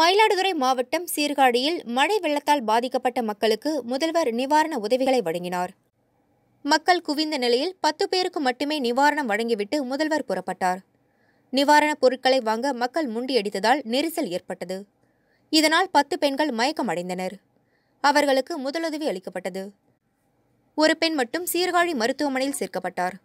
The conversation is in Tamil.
மயிலாடுதுறை மாவட்டம் சீர்காழியில் மழை வெள்ளத்தால் பாதிக்கப்பட்ட மக்களுக்கு முதல்வர் நிவாரண உதவிகளை வழங்கினார் மக்கள் குவிந்த நிலையில் பத்து பேருக்கு மட்டுமே நிவாரணம் வழங்கிவிட்டு முதல்வர் புறப்பட்டார் நிவாரணப் பொருட்களை வாங்க மக்கள் முண்டியடித்ததால் நெரிசல் ஏற்பட்டது இதனால் பத்து பெண்கள் மயக்கம் அடைந்தனர் அவர்களுக்கு முதலுதவி அளிக்கப்பட்டது ஒரு பெண் மட்டும் சீர்காழி மருத்துவமனையில் சேர்க்கப்பட்டார்